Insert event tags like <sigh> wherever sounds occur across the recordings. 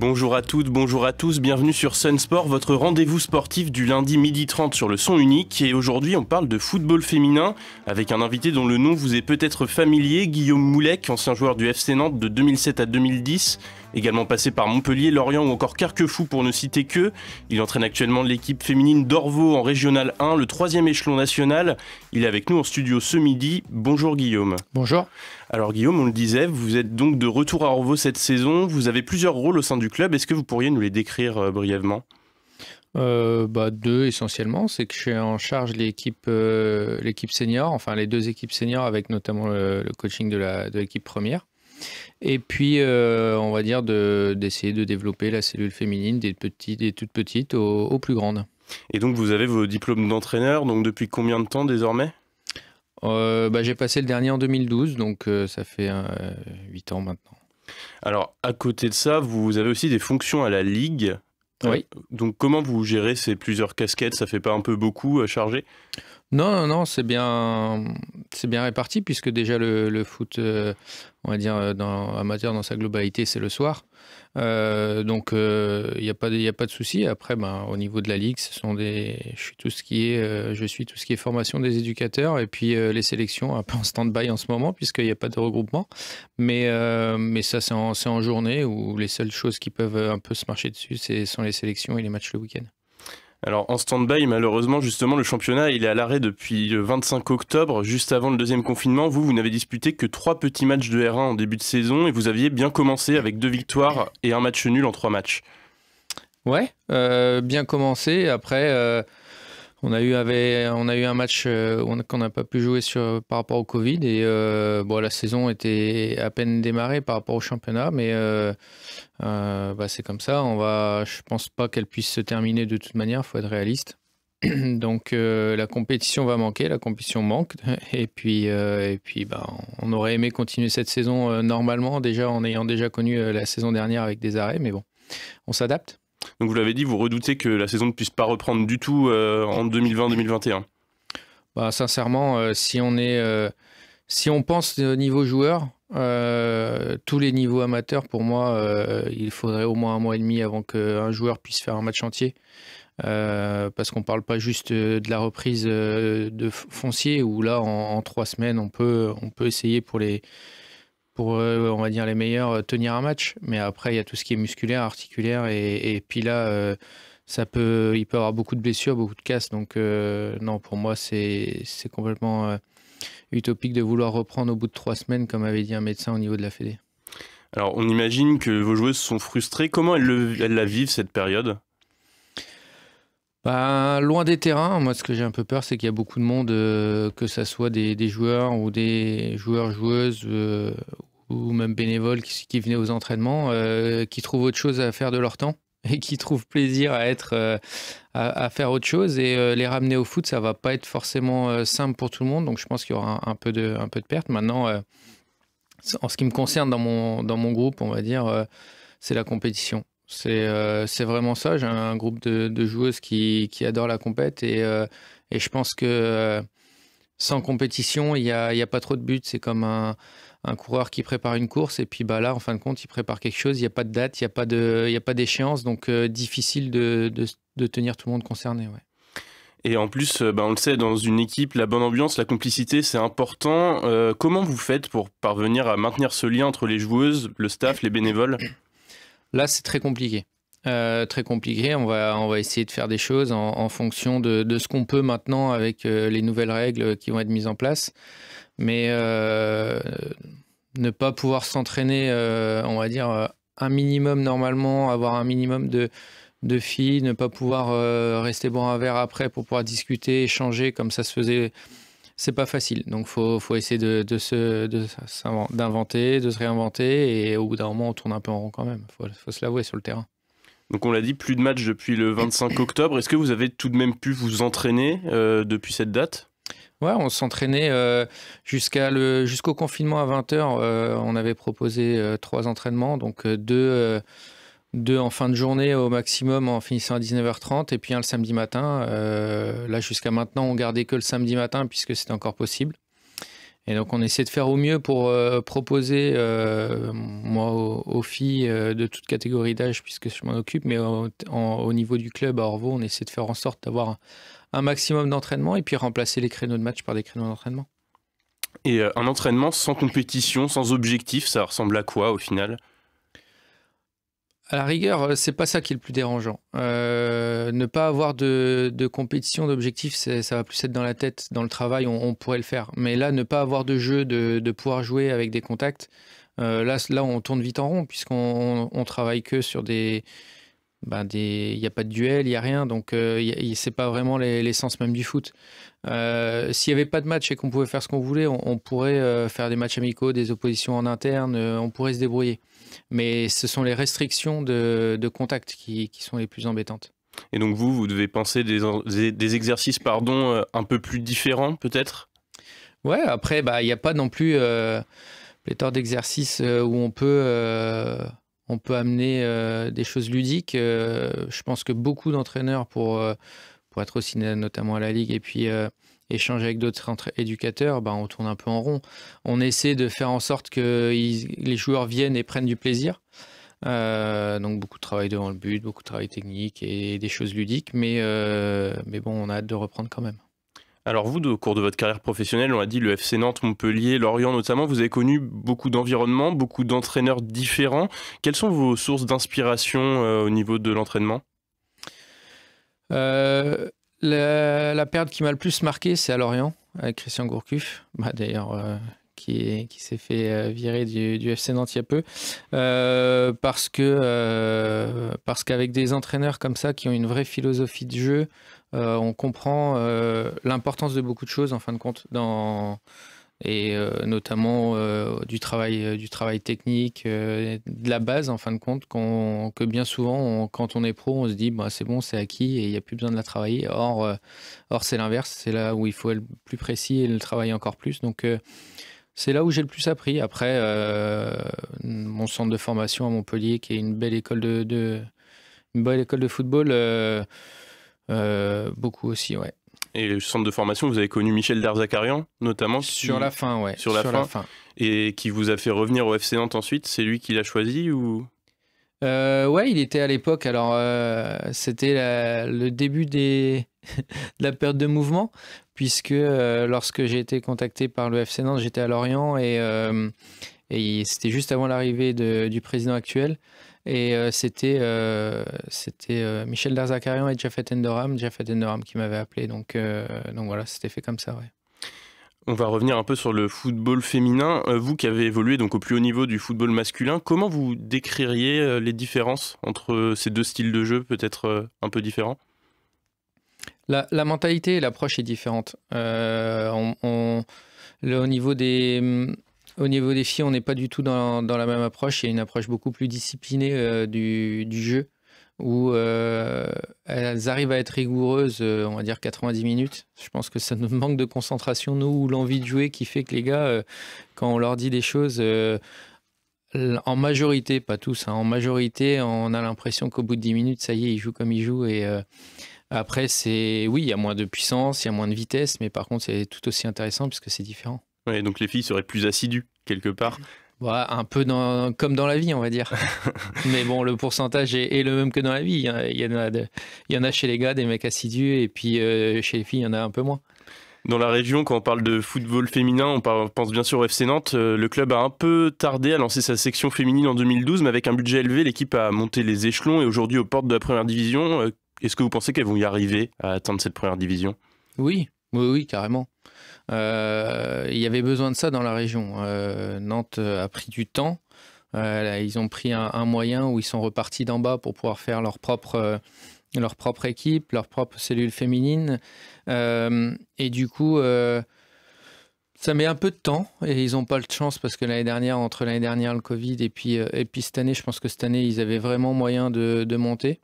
Bonjour à toutes, bonjour à tous, bienvenue sur Sunsport, votre rendez-vous sportif du lundi midi 30 sur le son unique. Et aujourd'hui, on parle de football féminin avec un invité dont le nom vous est peut-être familier, Guillaume Moulec, ancien joueur du FC Nantes de 2007 à 2010 également passé par Montpellier, Lorient ou encore Carquefou pour ne citer que. Il entraîne actuellement l'équipe féminine d'Orvaux en Régional 1, le troisième échelon national. Il est avec nous en studio ce midi. Bonjour Guillaume. Bonjour. Alors Guillaume, on le disait, vous êtes donc de retour à Orvaux cette saison. Vous avez plusieurs rôles au sein du club. Est-ce que vous pourriez nous les décrire euh, brièvement euh, bah, deux essentiellement, c'est que je suis en charge l'équipe euh, l'équipe senior, enfin les deux équipes seniors avec notamment le, coaching de l'équipe première. Et puis, euh, on va dire d'essayer de, développer la cellule féminine des, petites, des toutes petites aux, plus grandes. Et donc, vous avez vos diplômes d'entraîneur, donc depuis combien de temps désormais euh, bah, J'ai passé le dernier en 2012, donc euh, ça fait 8 ans maintenant. Alors, à côté de ça, vous avez aussi des fonctions à la Ligue. Oui. donc, comment vous gérez ces plusieurs casquettes Ça fait pas un peu beaucoup à charger non, non, non, c'est bien, c'est bien réparti puisque déjà le, foot, euh, on va dire euh, dans, amateur dans sa globalité, c'est le soir. Euh, donc il n'y a pas, a pas de souci. Après, ben, au niveau de la ligue, ce sont des, je suis tout ce qui est, je suis tout ce qui est formation des éducateurs et puis les sélections un peu en stand-by en ce moment puisqu'il n'y a pas de regroupement. Mais mais ça, c'est en, en, journée où les seules choses qui peuvent un peu se marcher dessus, ce sont les sélections et les matchs le week-end. Alors en stand-by, malheureusement, justement, le championnat il est à l'arrêt depuis le 25 octobre, juste avant le deuxième confinement. Vous, vous n'avez disputé que trois petits matchs de R1 en début de saison et vous aviez bien commencé avec deux victoires et un match nul en trois matchs. Ouais, euh, bien commencé. Après, euh, on a eu, un match euh, qu'on n'a pas pu jouer par rapport au Covid. Et euh, la saison était à peine démarrée par rapport au championnat, mais euh, bah, c'est comme ça. On je ne pense pas qu'elle puisse se terminer de toute manière, il faut être réaliste. <clears throat> Donc la compétition va manquer, la compétition manque. <laughs> Et puis, bah, on aurait aimé continuer cette saison normalement, déjà en ayant déjà connu la saison dernière avec des arrêts, mais bon, on s'adapte. Donc vous l'avez dit, vous redoutez que la saison ne puisse pas reprendre du tout euh, en 2020-2021. Bah, sincèrement, euh, si on est, euh, si on pense au niveau joueur, tous les niveaux amateurs, pour moi, il faudrait au moins un mois et demi avant qu'un joueur puisse faire un match entier. parce qu'on ne parle pas juste de la reprise de foncier où là en, en, trois semaines on peut, on peut essayer pour les, pour, euh, on va dire, les meilleurs, euh, tenir un match. Mais après, il y a tout ce qui est musculaire, articulaire. Et, puis là, euh, ça peut, il peut avoir beaucoup de blessures, beaucoup de casses. Donc, non, pour moi, c'est complètement utopique de vouloir reprendre au bout de trois semaines, comme avait dit un médecin au niveau de la Fédé. Alors, on imagine que vos joueuses sont frustrées. Comment elles la vivent cette période bah, loin des terrains, moi ce que j'ai un peu peur, c'est qu'il y a beaucoup de monde, euh, que ce soit des, joueurs ou des joueurs, joueuses euh, ou même bénévoles qui, venaient aux entraînements, euh, qui trouvent autre chose à faire de leur temps <laughs> et qui trouvent plaisir à, être, à, faire autre chose. Et les ramener au foot, ça va pas être forcément simple pour tout le monde, donc je pense qu'il y aura un, un, peu de, un peu de perte. Maintenant, en ce qui me concerne dans mon, dans mon groupe, on va dire, c'est la compétition euh, c'est vraiment ça. J'ai un groupe de, joueuses qui, qui, adorent la compète et, euh, je pense que euh, sans compétition, il n'y a, pas trop de but. C'est comme un, coureur qui prépare une course et puis bah, là, en fin de compte, il prépare quelque chose. Il n'y a pas de date, il n'y a pas d'échéance. Donc difficile de, tenir tout le monde concerné. Et en plus, bah, on le sait, dans une équipe, la bonne ambiance, la complicité, c'est important. comment vous faites pour parvenir à maintenir ce lien entre les joueuses, le staff, les bénévoles Là, c'est très compliqué. Euh, très compliqué. On va, on va essayer de faire des choses en, fonction de, ce qu'on peut maintenant avec euh, les nouvelles règles qui vont être mises en place. Mais euh, ne pas pouvoir s'entraîner, on va dire, un minimum normalement, avoir un minimum de, de filles, ne pas pouvoir rester boire un verre après pour pouvoir discuter, échanger comme ça se faisait c'est pas facile. Donc, faut, faut essayer de, de d'inventer, de, se réinventer. Et au bout d'un moment, on tourne un peu en rond quand même. Faut, faut se l'avouer sur le terrain. Donc, on l'a dit, plus de matchs depuis le 25 octobre. Est-ce que vous avez tout de même pu vous entraîner euh, depuis cette date Ouais, on s'entraînait euh, jusqu'à le jusqu'au confinement à 20h. Euh, on avait proposé trois entraînements, donc deux deux en fin de journée au maximum en finissant à 19h30 et puis un le samedi matin. Euh, là jusqu'à maintenant on gardait que le samedi matin puisque c'est encore possible. Et donc on essaie de faire au mieux pour euh, proposer, euh, moi aux, filles de toute catégorie d'âge puisque je m'en occupe, mais au, niveau du club à Orvaux on essaie de faire en sorte d'avoir un, un maximum d'entraînement et puis remplacer les créneaux de match par des créneaux d'entraînement. Et un entraînement sans compétition, sans objectif, ça ressemble à quoi au final à la rigueur, euh, c'est pas ça qui est le plus dérangeant. Euh, ne pas avoir de, compétition, d'objectif, ça va plus être dans la tête, dans le travail, on, pourrait le faire. Mais là, ne pas avoir de jeu, de, pouvoir jouer avec des contacts, euh, là, on tourne vite en rond puisqu'on travaille que sur des, ben, des, il n'y a pas de duel, il n'y a rien, donc ce euh, c'est pas vraiment l'essence même du foot. Euh, s'il n'y avait pas de match et qu'on pouvait faire ce qu'on voulait, on, pourrait euh, faire des matchs amicaux, des oppositions en interne, on pourrait se débrouiller. Mais ce sont les restrictions de, contact qui, sont les plus embêtantes. Et donc vous, vous devez penser des, exercices pardon, un peu plus différents peut-être Ouais, après, bah, il n'y a pas non plus pléthore d'exercices où on peut on peut amener euh, des choses ludiques. Euh, je pense que beaucoup d'entraîneurs, pour, euh, pour être aussi notamment à la Ligue et puis échanger avec d'autres éducateurs, ben, on tourne un peu en rond. On essaie de faire en sorte que les joueurs viennent et prennent du plaisir. donc beaucoup de travail devant le but, beaucoup de travail technique et des choses ludiques, mais, mais bon, on a hâte de reprendre quand même. Alors vous, au cours de votre carrière professionnelle, on a dit le FC Nantes, Montpellier, Lorient notamment, vous avez connu beaucoup d'environnements, beaucoup d'entraîneurs différents. Quelles sont vos sources d'inspiration euh, au niveau de l'entraînement euh, la, la, période qui m'a le plus marqué, c'est à Lorient, avec Christian Gourcuff. Bah, d'ailleurs, euh, qui, qui s'est fait euh, virer du, FC Nantes il y a peu, euh, parce que euh, parce qu'avec des entraîneurs comme ça qui ont une vraie philosophie de jeu, on comprend l'importance de beaucoup de choses en fin de compte dans et notamment du travail du travail technique, de la base en fin de compte que bien souvent quand on est pro, on se dit bah, c'est bon, c'est acquis et il n'y a plus besoin de la travailler. Or, or c'est l'inverse, c'est là où il faut être plus précis et le travailler encore plus. Donc c'est là où j'ai le plus appris. Après, euh, mon centre de formation à Montpellier, qui est une belle école de, une belle école de football, euh, euh, beaucoup aussi, ouais. Et le centre de formation, vous avez connu Michel Darzacarian, notamment Sur la fin, ouais. Sur, la, fin. Et qui vous a fait revenir au FC Nantes ensuite C'est lui qui l'a choisi ou Ouais, il était à l'époque. Alors, c'était le début <laughs> de la perte de mouvement puisque euh, lorsque j'ai été contacté par le FC Nantes, j'étais à Lorient et, euh, c'était juste avant l'arrivée du président actuel. Et euh, c'était c'était Michel Darzakarian et Jafet Endoram, qui m'avait appelé. Donc, donc voilà, c'était fait comme ça. Ouais. On va revenir un peu sur le football féminin. Vous qui avez évolué donc au plus haut niveau du football masculin, comment vous décririez les différences entre ces deux styles de jeu, peut-être un peu différents la, mentalité et l'approche est différente. Euh, au niveau des... filles, on n'est pas du tout dans, la même approche. Il y a une approche beaucoup plus disciplinée euh, du, jeu, où euh, elles arrivent à être rigoureuses, on va dire 90 minutes. Je pense que ça nous manque de concentration, nous, ou l'envie de jouer qui fait que les gars, quand on leur dit des choses, en majorité, pas tous, hein, en majorité, on a l'impression qu'au bout de 10 minutes, ça y est, ils jouent comme ils jouent. Et après, c'est oui, il y a moins de puissance, il y a moins de vitesse, mais par contre, c'est tout aussi intéressant puisque c'est différent. Ouais, donc les filles seraient plus assidues quelque part. Voilà un peu dans, comme dans la vie, on va dire. <laughs> mais bon, le pourcentage est, le même que dans la vie. Il y, en a, il y en a chez les gars des mecs assidus, et puis euh, chez les filles, il y en a un peu moins. Dans la région, quand on parle de football féminin, on pense bien sûr au FC Nantes. Euh, le club a un peu tardé à lancer sa section féminine en 2012, mais avec un budget élevé, l'équipe a monté les échelons et aujourd'hui aux portes de la première division. Euh, est-ce que vous pensez qu'elles vont y arriver à atteindre cette première division Oui, oui, carrément. Euh, il y avait besoin de ça dans la région. Euh, Nantes a pris du temps. Euh, ils ont pris un, moyen où ils sont repartis d'en bas pour pouvoir faire leur propre, leur propre équipe, leur propre cellule féminine. et du coup, ça met un peu de temps et ils n'ont pas de chance parce que l'année dernière, entre l'année dernière, le Covid et puis, et puis cette année, je pense que cette année, ils avaient vraiment moyen de monter.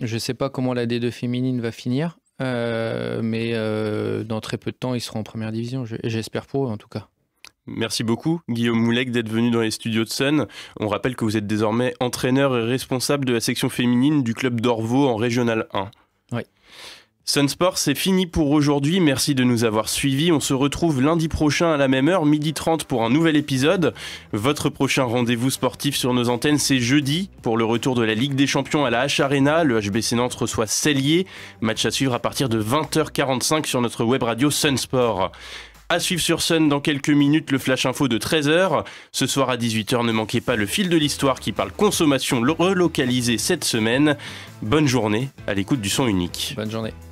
Je ne sais pas comment la D2 féminine va finir, euh, mais euh, dans très peu de temps, ils seront en première division. J'espère pour eux, en tout cas. Merci beaucoup, Guillaume Moulec, d'être venu dans les studios de Sun. On rappelle que vous êtes désormais entraîneur et responsable de la section féminine du club d'Orvaux en Régional 1. Oui. Sunsport, c'est fini pour aujourd'hui. Merci de nous avoir suivis. On se retrouve lundi prochain à la même heure, midi 30 pour un nouvel épisode. Votre prochain rendez-vous sportif sur nos antennes, c'est jeudi pour le retour de la Ligue des Champions à la H Arena. Le HBC Nantes reçoit Cellier. Match à suivre à partir de 20h45 sur notre web radio Sunsport. À suivre sur Sun dans quelques minutes le flash info de 13h. Ce soir à 18h, ne manquez pas le fil de l'histoire qui parle consommation relocalisée cette semaine. Bonne journée à l'écoute du son unique. Bonne journée.